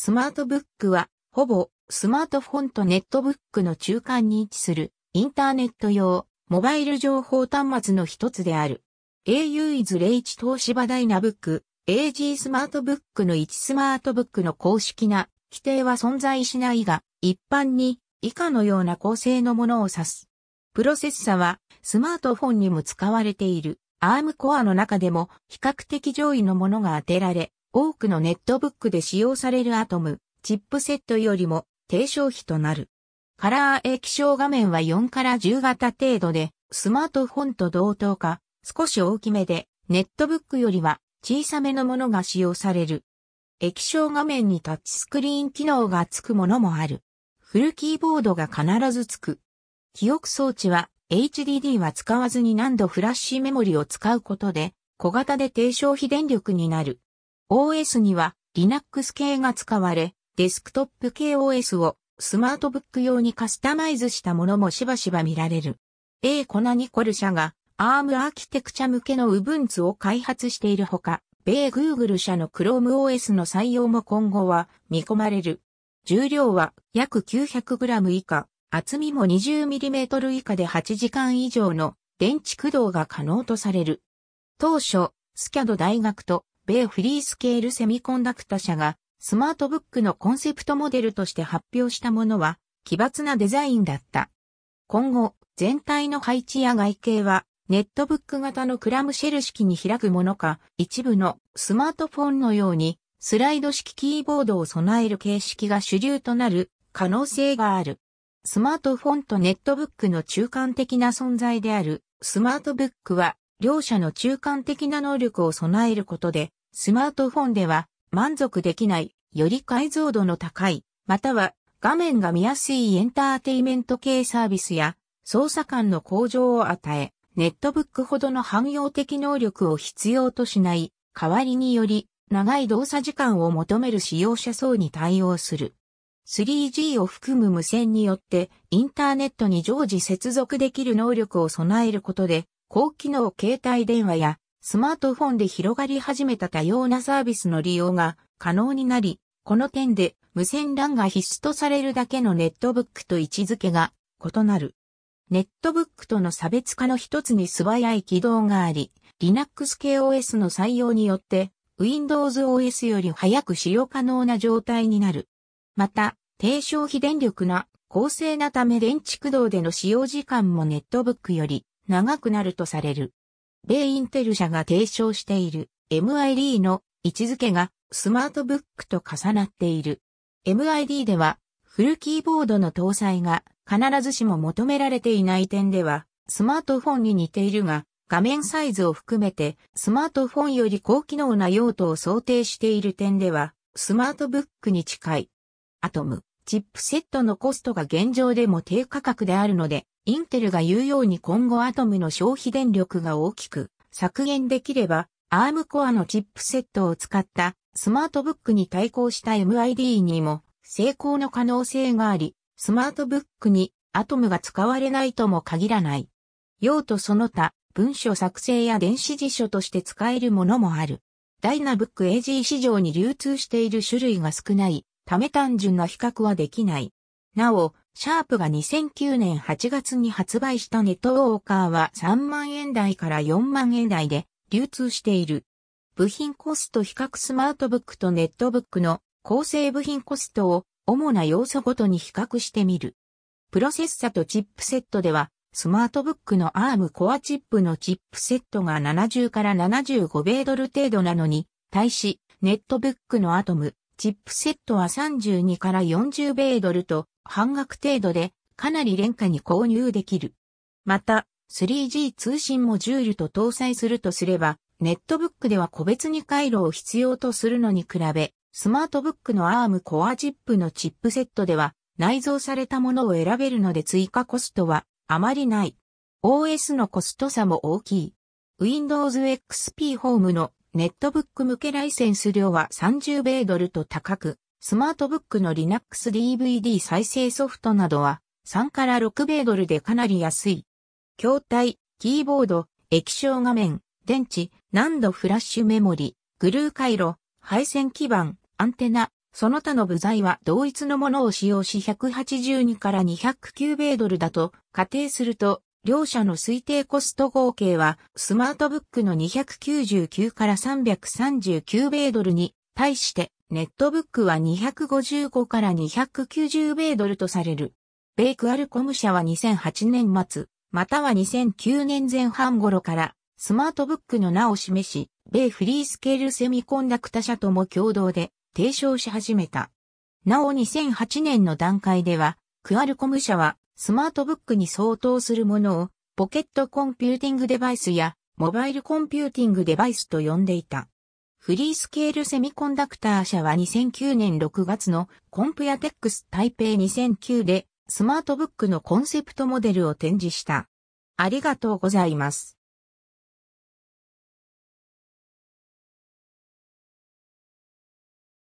スマートブックは、ほぼスマートフォンとネットブックの中間に位置するインターネット用モバイル情報端末の一つである。au イズレイチ東芝ダイナブック、AG スマートブックの1スマートブックの公式な規定は存在しないが、一般に以下のような構成のものを指す。プロセッサはスマートフォンにも使われている ARM コアの中でも比較的上位のものが当てられ、多くのネットブックで使用されるアトム、チップセットよりも低消費となる。カラー液晶画面は4から10型程度で、スマートフォンと同等か、少し大きめで、ネットブックよりは小さめのものが使用される。液晶画面にタッチスクリーン機能がつくものもある。フルキーボードが必ずつく。記憶装置は HDD は使わずに何度フラッシュメモリを使うことで小型で低消費電力になる。OS には Linux 系が使われ、デスクトップ系 OS をスマートブック用にカスタマイズしたものもしばしば見られる。A コナニコル社が ARM アーキテクチャ向けの Ubuntu を開発しているほか、米 Google 社の ChromeOS の採用も今後は見込まれる。重量は約 900g 以下、厚みも 20mm 以下で8時間以上の電池駆動が可能とされる。当初、スキャド大学と米フリースケールセミコンダクタ社がスマートブックのコンセプトモデルとして発表したものは奇抜なデザインだった。今後、全体の配置や外形はネットブック型のクラムシェル式に開くものか、一部のスマートフォンのようにスライド式キーボードを備える形式が主流となる可能性がある。スマートフォンとネットブックの中間的な存在であるスマートブックは両者の中間的な能力を備えることでスマートフォンでは満足できない、より解像度の高い、または画面が見やすいエンターテイメント系サービスや操作感の向上を与え、ネットブックほどの汎用的能力を必要としない、代わりにより長い動作時間を求める使用者層に対応する。3G を含む無線によってインターネットに常時接続できる能力を備えることで、高機能携帯電話やスマートフォンで広がり始めた多様なサービスの利用が可能になり、この点で無線 LAN が必須とされるだけのネットブックと位置づけが異なる。ネットブックとの差別化の一つに素早い起動があり、Linux 系 OS の採用によって Windows OS より早く使用可能な状態になる。また、低消費電力な公正なため電池駆動での使用時間もネットブックより長くなるとされる。米インテル社が提唱している MID の位置づけがスマートブックと重なっている。MID ではフルキーボードの搭載が必ずしも求められていない点ではスマートフォンに似ているが画面サイズを含めてスマートフォンより高機能な用途を想定している点ではスマートブックに近い。アトム。チップセットのコストが現状でも低価格であるので、インテルが言うように今後アトムの消費電力が大きく削減できれば、アームコアのチップセットを使ったスマートブックに対抗した MID にも成功の可能性があり、スマートブックにアトムが使われないとも限らない。用途その他、文書作成や電子辞書として使えるものもある。ダイナブック AG 市場に流通している種類が少ないため単純な比較はできない。なお、シャープが2009年8月に発売したネットウォーカーは3万円台から4万円台で流通している。部品コスト比較スマートブックとネットブックの構成部品コストを主な要素ごとに比較してみる。プロセッサとチップセットでは、スマートブックの ARM コアチップのチップセットが70から75米ドル程度なのに、対し、ネットブックのアトム、チップセットは32から40米ドルと半額程度でかなり廉価に購入できる。また、3G 通信モジュールと搭載するとすれば、ネットブックでは個別に回路を必要とするのに比べ、スマートブックの ARM コアチップのチップセットでは内蔵されたものを選べるので追加コストはあまりない。OS のコスト差も大きい。Windows XP ホームのネットブック向けライセンス料は30米ドルと高く、スマートブックの Linux DVD 再生ソフトなどは3から6米ドルでかなり安い。筐体、キーボード、液晶画面、電池、難度フラッシュメモリ、グルー回路、配線基板、アンテナ、その他の部材は同一のものを使用し182から209米ドルだと仮定すると両社の推定コスト合計は、スマートブックの299から339米ドルに、対して、ネットブックは255から290米ドルとされる。米クアルコム社は2008年末、または2009年前半頃から、スマートブックの名を示し、米フリースケールセミコンダクタ社とも共同で提唱し始めた。なお2008年の段階では、クアルコム社はスマートブックに相当するものをポケットコンピューティングデバイスやモバイルコンピューティングデバイスと呼んでいた。フリースケールセミコンダクター社は2009年6月のコンプヤテックス台北2009でスマートブックのコンセプトモデルを展示した。ありがとうございます。